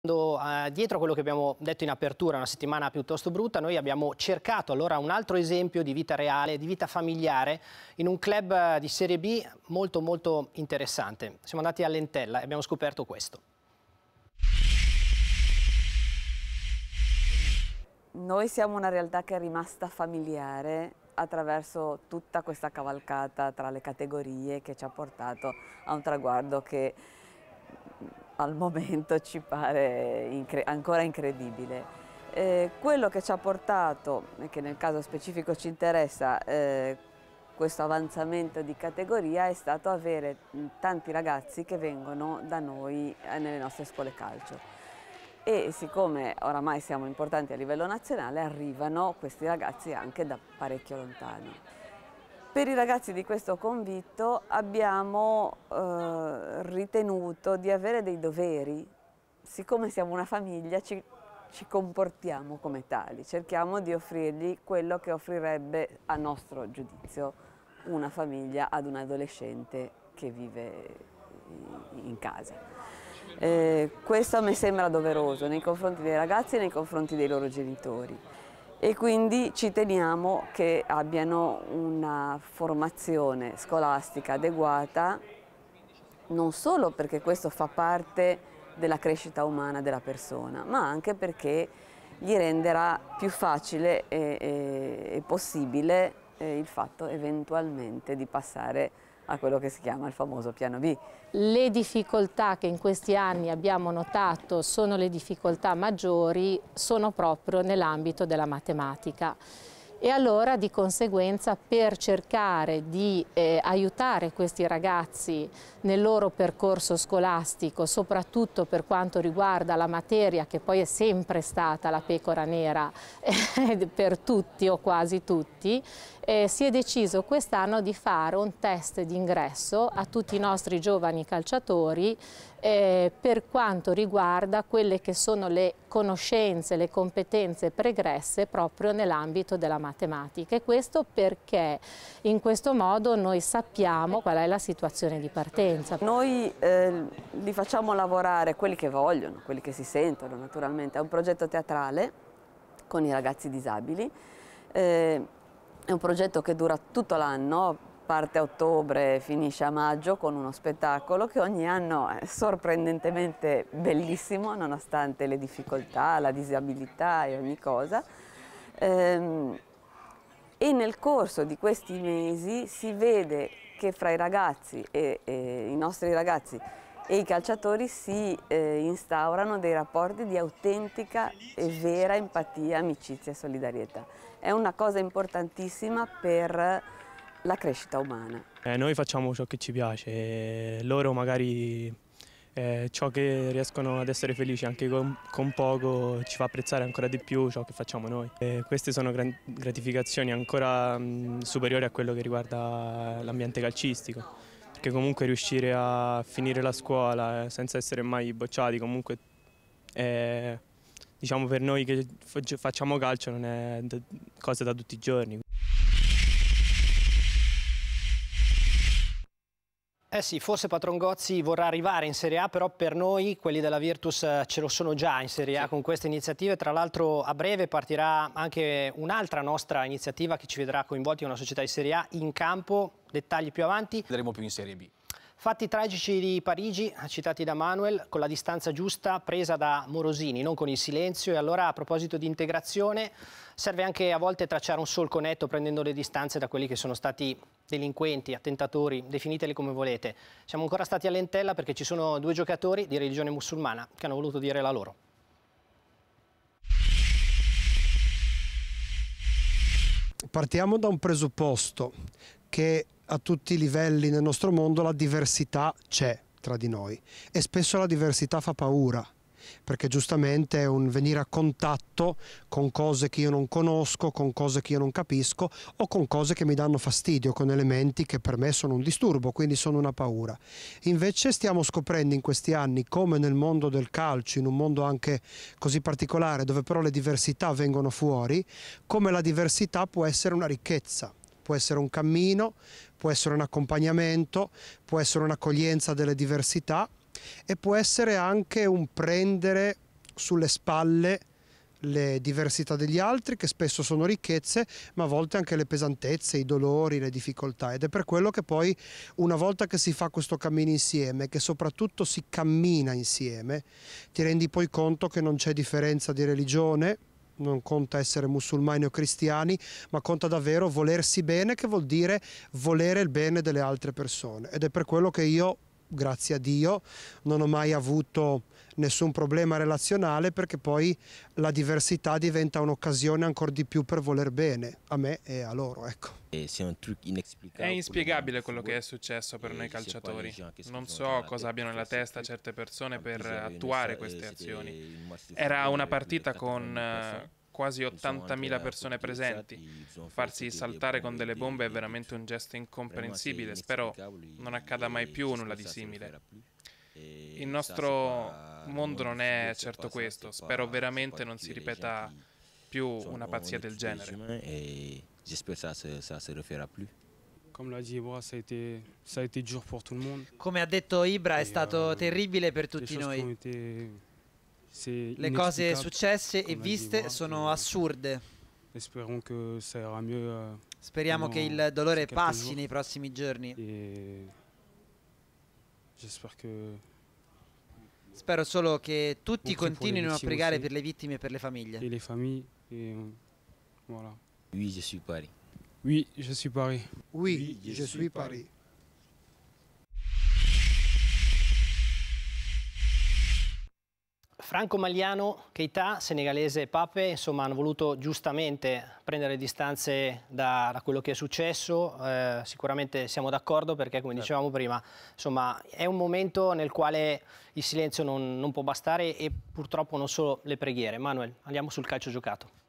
Eh, dietro quello che abbiamo detto in apertura, una settimana piuttosto brutta, noi abbiamo cercato allora un altro esempio di vita reale, di vita familiare, in un club eh, di Serie B molto molto interessante. Siamo andati a Lentella e abbiamo scoperto questo. Noi siamo una realtà che è rimasta familiare attraverso tutta questa cavalcata tra le categorie che ci ha portato a un traguardo che al momento ci pare incre ancora incredibile. Eh, quello che ci ha portato, e che nel caso specifico ci interessa, eh, questo avanzamento di categoria è stato avere tanti ragazzi che vengono da noi eh, nelle nostre scuole calcio. E siccome oramai siamo importanti a livello nazionale, arrivano questi ragazzi anche da parecchio lontano. Per i ragazzi di questo convitto abbiamo eh, ritenuto di avere dei doveri, siccome siamo una famiglia ci, ci, comportiamo come tali, cerchiamo di offrirgli quello che offrirebbe a nostro giudizio una famiglia ad un adolescente che vive in casa. Eh, questo a me sembra doveroso nei confronti dei ragazzi e nei confronti dei loro genitori e quindi ci teniamo che abbiano una formazione scolastica adeguata non solo perché questo fa parte della crescita umana della persona, ma anche perché gli renderà più facile e, e, e possibile eh, il fatto eventualmente di passare a quello che si chiama il famoso piano B. Le difficoltà che in questi anni abbiamo notato sono le difficoltà maggiori, sono proprio nell'ambito della matematica. E allora di conseguenza per cercare di eh, aiutare questi ragazzi nel loro percorso scolastico, soprattutto per quanto riguarda la materia che poi è sempre stata la pecora nera eh, per tutti o quasi tutti, eh, si è deciso quest'anno di fare un test d'ingresso a tutti i nostri giovani calciatori eh, per quanto riguarda quelle che sono le conoscenze, le competenze pregresse proprio nell'ambito della matematica e questo perché in questo modo noi sappiamo qual è la situazione di partenza. Noi eh, li facciamo lavorare quelli che vogliono, quelli che si sentono naturalmente, è un progetto teatrale con i ragazzi disabili eh, è un progetto che dura tutto l'anno, parte a ottobre, e finisce a maggio con uno spettacolo che ogni anno è sorprendentemente bellissimo nonostante le difficoltà, la disabilità e ogni cosa. Ehm, e nel corso di questi mesi si vede che fra i ragazzi e, e i nostri ragazzi e i calciatori si eh, instaurano dei rapporti di autentica e vera empatia, amicizia e solidarietà. È una cosa importantissima per la crescita umana. Eh, noi facciamo ciò che ci piace, eh, loro magari eh, ciò che riescono ad essere felici anche con, con, poco ci fa apprezzare ancora di più ciò che facciamo noi. Eh, queste sono gratificazioni ancora mh, mm, superiori a quello che riguarda l'ambiente calcistico che comunque riuscire a finire la scuola eh, senza essere mai bocciati comunque è, diciamo per noi che facciamo calcio non è cosa da tutti i giorni. Eh sì, forse Patron Gozzi vorrà arrivare in Serie A, però per noi quelli della Virtus eh, ce lo sono già in Serie A sì. con queste iniziative. Tra l'altro a breve partirà anche un'altra nostra iniziativa che ci vedrà coinvolti in una società di Serie A in campo, dettagli più avanti. Vedremo più in Serie B. Fatti tragici di Parigi, citati da Manuel, con la distanza giusta presa da Morosini, non con il silenzio. E allora a proposito di integrazione, serve anche a volte tracciare un solco netto prendendo le distanze da quelli che sono stati delinquenti, attentatori, definiteli come volete. Siamo ancora stati a Lentella perché ci sono due giocatori di religione musulmana che hanno voluto dire la loro. Partiamo da un presupposto che a tutti i livelli nel nostro mondo la diversità c'è tra di noi e spesso la diversità fa paura perché giustamente è un venire a contatto con cose che io non conosco, con cose che io non capisco o con cose che mi danno fastidio, con elementi che per me sono un disturbo, quindi sono una paura. Invece stiamo scoprendo in questi anni come nel mondo del calcio, in un mondo anche così particolare dove però le diversità vengono fuori, come la diversità può essere una ricchezza può essere un cammino, può essere un accompagnamento, può essere un'accoglienza delle diversità e può essere anche un prendere sulle spalle le diversità degli altri che spesso sono ricchezze ma a volte anche le pesantezze, i dolori, le difficoltà ed è per quello che poi una volta che si fa questo cammino insieme che soprattutto si cammina insieme ti rendi poi conto che non c'è differenza di religione non conta essere musulmani o cristiani ma conta davvero volersi bene che vuol dire volere il bene delle altre persone ed è per quello che io grazie a Dio, non ho mai avuto nessun problema relazionale perché poi la diversità diventa un'occasione ancora di più per voler bene a me e a loro. Ecco. È inspiegabile quello che è successo per noi calciatori. Diciamo non so cosa abbiano nella testa certe persone per attuare queste eh, azioni. Era una partita con quasi 80.000 persone presenti. Farsi saltare con delle bombe è veramente un gesto incomprensibile, spero non accada mai più nulla di simile. Il nostro mondo non è certo questo, spero veramente non si ripeta più una pazzia del genere. Come ha detto Ibra, è stato euh, terribile per tutti noi. Le cose successe e viste sono assurde. Speriamo che il dolore passi nei prossimi giorni. Spero solo che tutti continuino a pregare per le vittime e per le famiglie. E le famiglie, euh, voilà. Oui, je suis Paris. Oui, je suis Paris. Oui, je suis Paris. Franco Magliano, Keita, senegalese e Pape, insomma, hanno voluto giustamente prendere distanze da, da quello che è successo, eh, sicuramente siamo d'accordo perché come certo. dicevamo prima, insomma, è un momento nel quale il silenzio non, non può bastare e purtroppo non solo le preghiere. Manuel, andiamo sul calcio giocato.